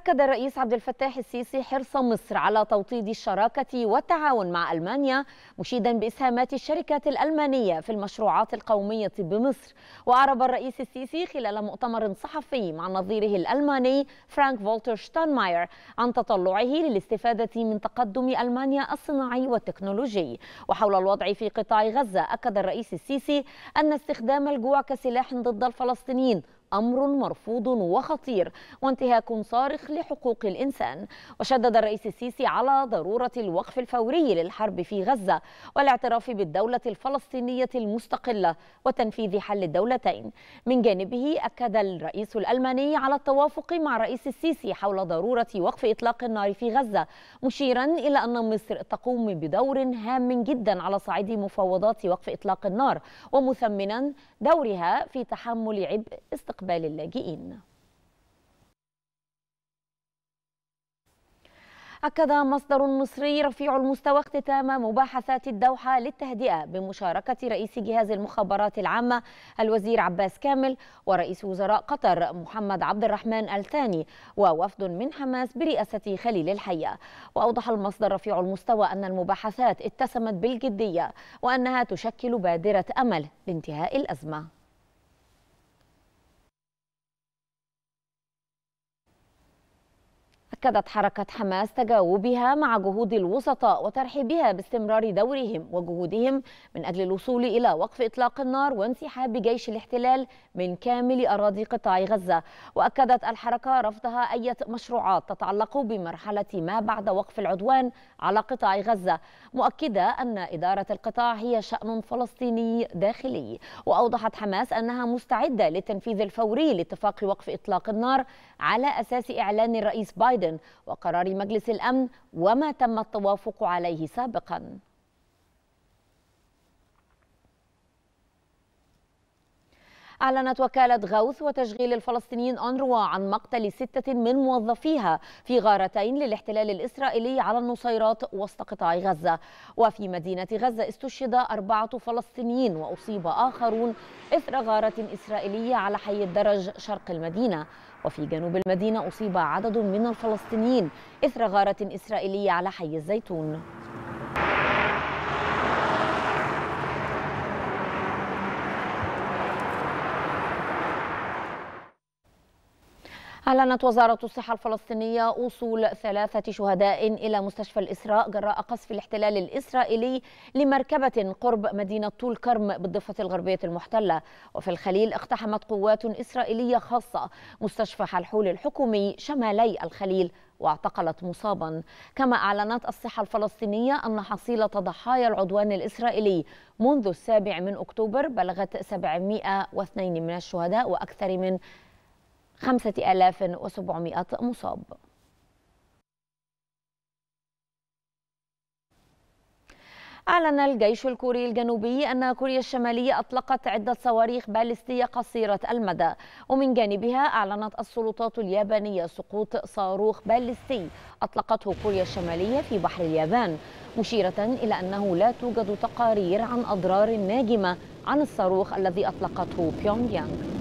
أكد الرئيس عبد الفتاح السيسي حرص مصر على توطيد الشراكة والتعاون مع ألمانيا مشيدا بإسهامات الشركات الألمانية في المشروعات القومية بمصر وأعرب الرئيس السيسي خلال مؤتمر صحفي مع نظيره الألماني فرانك فولتر شتانماير عن تطلعه للاستفادة من تقدم ألمانيا الصناعي والتكنولوجي وحول الوضع في قطاع غزة أكد الرئيس السيسي أن استخدام الجوع كسلاح ضد الفلسطينيين أمر مرفوض وخطير وانتهاك صارخ لحقوق الإنسان وشدد الرئيس السيسي على ضرورة الوقف الفوري للحرب في غزة والاعتراف بالدولة الفلسطينية المستقلة وتنفيذ حل الدولتين من جانبه أكد الرئيس الألماني على التوافق مع رئيس السيسي حول ضرورة وقف إطلاق النار في غزة مشيرا إلى أن مصر تقوم بدور هام جدا على صعيد مفاوضات وقف إطلاق النار ومثمنا دورها في تحمل عبء استقلال استقبال اللاجئين أكد مصدر مصري رفيع المستوى اختتام مباحثات الدوحة للتهدئة بمشاركة رئيس جهاز المخابرات العامة الوزير عباس كامل ورئيس وزراء قطر محمد عبد الرحمن الثاني ووفد من حماس برئاسة خليل الحية وأوضح المصدر رفيع المستوى أن المباحثات اتسمت بالجدية وأنها تشكل بادرة أمل لانتهاء الأزمة أكدت حركة حماس تجاوبها مع جهود الوسطاء وترحيبها باستمرار دورهم وجهودهم من أجل الوصول إلى وقف إطلاق النار وانسحاب جيش الاحتلال من كامل أراضي قطاع غزة وأكدت الحركة رفضها أي مشروعات تتعلق بمرحلة ما بعد وقف العدوان على قطاع غزة مؤكدة أن إدارة القطاع هي شأن فلسطيني داخلي وأوضحت حماس أنها مستعدة للتنفيذ الفوري لاتفاق وقف إطلاق النار على أساس إعلان الرئيس بايدن وقرار مجلس الأمن وما تم التوافق عليه سابقاً أعلنت وكالة غوث وتشغيل الفلسطينيين أنروا عن مقتل ستة من موظفيها في غارتين للاحتلال الإسرائيلي على النصيرات وسط قطاع غزة وفي مدينة غزة استشهد أربعة فلسطينيين وأصيب آخرون إثر غارة إسرائيلية على حي الدرج شرق المدينة وفي جنوب المدينة أصيب عدد من الفلسطينيين إثر غارة إسرائيلية على حي الزيتون أعلنت وزارة الصحة الفلسطينية وصول ثلاثة شهداء إلى مستشفى الإسراء جراء قصف الاحتلال الإسرائيلي لمركبة قرب مدينة طول كرم بالضفة الغربية المحتلة وفي الخليل اقتحمت قوات إسرائيلية خاصة مستشفى حلحول الحكومي شمالي الخليل واعتقلت مصابا كما أعلنت الصحة الفلسطينية أن حصيلة ضحايا العدوان الإسرائيلي منذ السابع من أكتوبر بلغت 702 من الشهداء وأكثر من 5700 مصاب أعلن الجيش الكوري الجنوبي أن كوريا الشمالية أطلقت عدة صواريخ باليستية قصيرة المدى ومن جانبها أعلنت السلطات اليابانية سقوط صاروخ باليستي أطلقته كوريا الشمالية في بحر اليابان مشيرة إلى أنه لا توجد تقارير عن أضرار ناجمة عن الصاروخ الذي أطلقته بيونغ يانغ